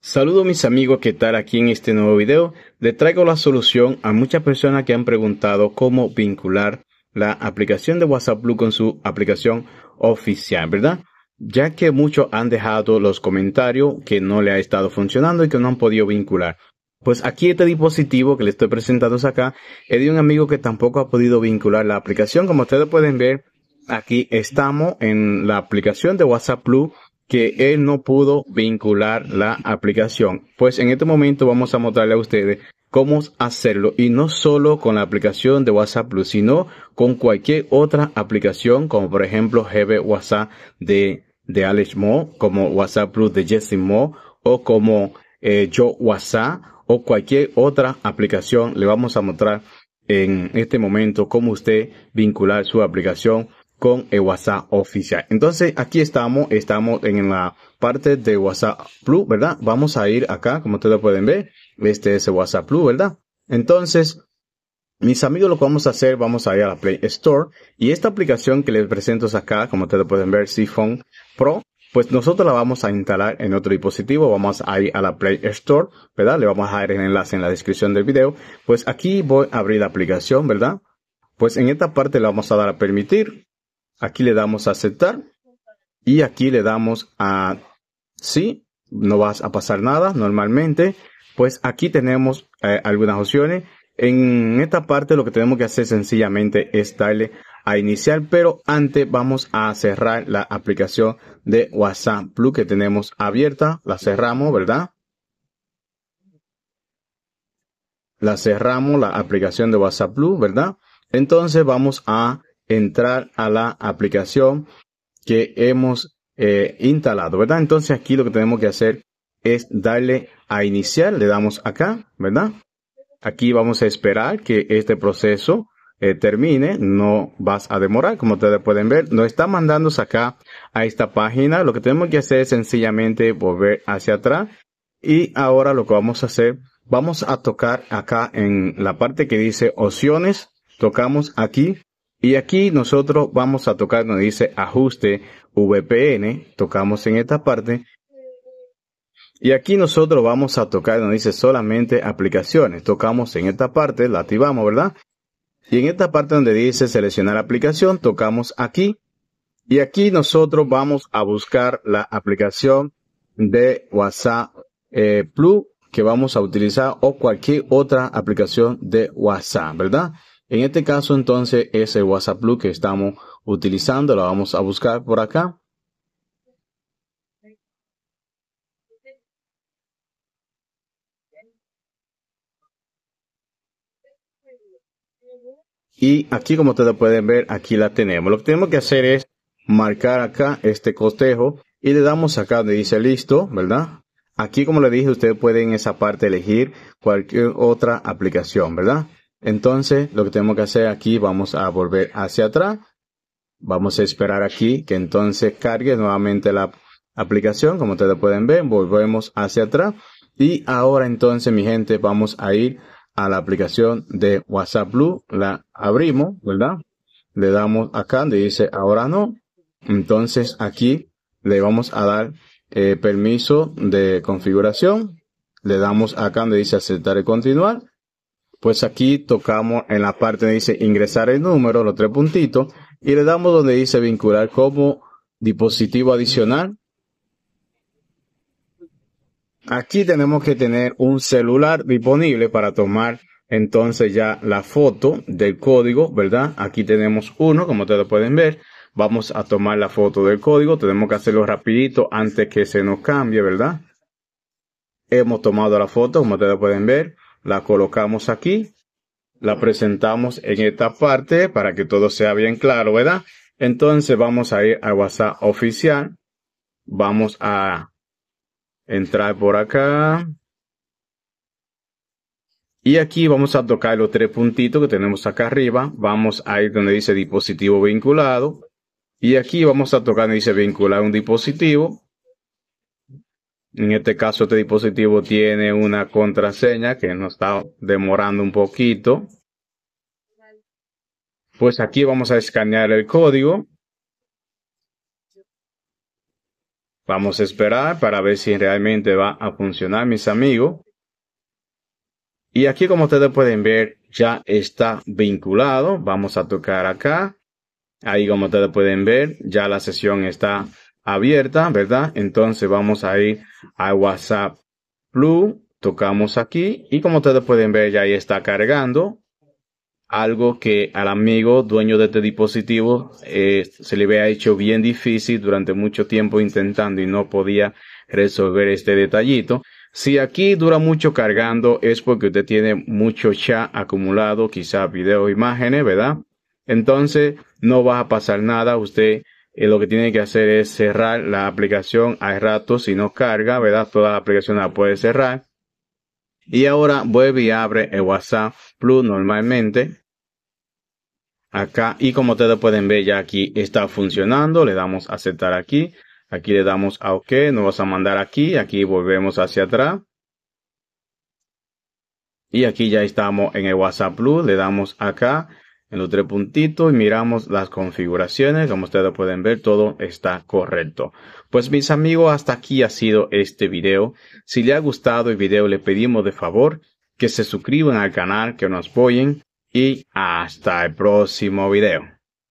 Saludos mis amigos, ¿qué tal? Aquí en este nuevo video les traigo la solución a muchas personas que han preguntado cómo vincular la aplicación de WhatsApp Blue con su aplicación oficial, ¿verdad? Ya que muchos han dejado los comentarios que no le ha estado funcionando y que no han podido vincular. Pues aquí este dispositivo que le estoy presentando acá, es de un amigo que tampoco ha podido vincular la aplicación. Como ustedes pueden ver, aquí estamos en la aplicación de WhatsApp Blue que él no pudo vincular la aplicación. Pues en este momento vamos a mostrarle a ustedes cómo hacerlo y no solo con la aplicación de WhatsApp Plus, sino con cualquier otra aplicación como por ejemplo GB WhatsApp de, de Alex Mo, como WhatsApp Plus de Jesse Mo o como eh, Yo WhatsApp o cualquier otra aplicación. Le vamos a mostrar en este momento cómo usted vincular su aplicación con el WhatsApp oficial. Entonces aquí estamos, estamos en la parte de WhatsApp Plus, ¿verdad? Vamos a ir acá, como ustedes pueden ver, este es WhatsApp Plus, ¿verdad? Entonces, mis amigos, lo que vamos a hacer, vamos a ir a la Play Store y esta aplicación que les presento es acá, como ustedes pueden ver, Siphon Pro, pues nosotros la vamos a instalar en otro dispositivo, vamos a ir a la Play Store, ¿verdad? Le vamos a dar el enlace en la descripción del video. Pues aquí voy a abrir la aplicación, ¿verdad? Pues en esta parte le vamos a dar a permitir Aquí le damos a aceptar y aquí le damos a sí, no vas a pasar nada normalmente. Pues aquí tenemos eh, algunas opciones. En esta parte lo que tenemos que hacer sencillamente es darle a iniciar, pero antes vamos a cerrar la aplicación de WhatsApp Plus que tenemos abierta. La cerramos, ¿verdad? La cerramos, la aplicación de WhatsApp Plus, ¿verdad? Entonces vamos a entrar a la aplicación que hemos eh, instalado, ¿verdad? Entonces aquí lo que tenemos que hacer es darle a iniciar, le damos acá, ¿verdad? Aquí vamos a esperar que este proceso eh, termine, no vas a demorar, como ustedes pueden ver, nos está mandando acá a esta página, lo que tenemos que hacer es sencillamente volver hacia atrás y ahora lo que vamos a hacer, vamos a tocar acá en la parte que dice opciones, tocamos aquí y aquí nosotros vamos a tocar donde dice ajuste VPN, tocamos en esta parte. Y aquí nosotros vamos a tocar donde dice solamente aplicaciones, tocamos en esta parte, la activamos, ¿verdad? Y en esta parte donde dice seleccionar aplicación, tocamos aquí. Y aquí nosotros vamos a buscar la aplicación de WhatsApp eh, Plus que vamos a utilizar o cualquier otra aplicación de WhatsApp, ¿verdad? En este caso entonces ese WhatsApp Blue que estamos utilizando, Lo vamos a buscar por acá. Y aquí como ustedes pueden ver, aquí la tenemos. Lo que tenemos que hacer es marcar acá este cotejo y le damos acá donde dice listo, ¿verdad? Aquí como le dije, ustedes pueden en esa parte elegir cualquier otra aplicación, ¿verdad? Entonces, lo que tenemos que hacer aquí, vamos a volver hacia atrás. Vamos a esperar aquí que entonces cargue nuevamente la aplicación. Como ustedes pueden ver, volvemos hacia atrás. Y ahora entonces, mi gente, vamos a ir a la aplicación de WhatsApp Blue. La abrimos, ¿verdad? Le damos acá donde dice ahora no. Entonces aquí le vamos a dar eh, permiso de configuración. Le damos acá donde dice aceptar y continuar. Pues aquí tocamos en la parte donde dice ingresar el número, los tres puntitos, y le damos donde dice vincular como dispositivo adicional. Aquí tenemos que tener un celular disponible para tomar entonces ya la foto del código, ¿verdad? Aquí tenemos uno, como ustedes pueden ver. Vamos a tomar la foto del código. Tenemos que hacerlo rapidito antes que se nos cambie, ¿verdad? Hemos tomado la foto, como ustedes pueden ver la colocamos aquí, la presentamos en esta parte para que todo sea bien claro, ¿verdad? Entonces vamos a ir a WhatsApp oficial. Vamos a entrar por acá. Y aquí vamos a tocar los tres puntitos que tenemos acá arriba. Vamos a ir donde dice dispositivo vinculado. Y aquí vamos a tocar donde dice vincular un dispositivo. En este caso, este dispositivo tiene una contraseña que nos está demorando un poquito. Pues aquí vamos a escanear el código. Vamos a esperar para ver si realmente va a funcionar, mis amigos. Y aquí, como ustedes pueden ver, ya está vinculado. Vamos a tocar acá. Ahí, como ustedes pueden ver, ya la sesión está abierta, ¿verdad? Entonces vamos a ir a WhatsApp Blue, tocamos aquí y como ustedes pueden ver ya ahí está cargando algo que al amigo dueño de este dispositivo eh, se le había hecho bien difícil durante mucho tiempo intentando y no podía resolver este detallito. Si aquí dura mucho cargando es porque usted tiene mucho chat acumulado, quizá video, imágenes, ¿verdad? Entonces no va a pasar nada, usted eh, lo que tiene que hacer es cerrar la aplicación. Hay rato si no carga, ¿verdad? Toda la aplicación la puede cerrar. Y ahora vuelve y abre el WhatsApp Plus normalmente. Acá y como ustedes pueden ver ya aquí está funcionando. Le damos a aceptar aquí. Aquí le damos a OK. Nos vas a mandar aquí. Aquí volvemos hacia atrás. Y aquí ya estamos en el WhatsApp Plus. Le damos acá en los tres puntitos y miramos las configuraciones. Como ustedes pueden ver, todo está correcto. Pues mis amigos, hasta aquí ha sido este video. Si le ha gustado el video, le pedimos de favor que se suscriban al canal, que nos apoyen y hasta el próximo video.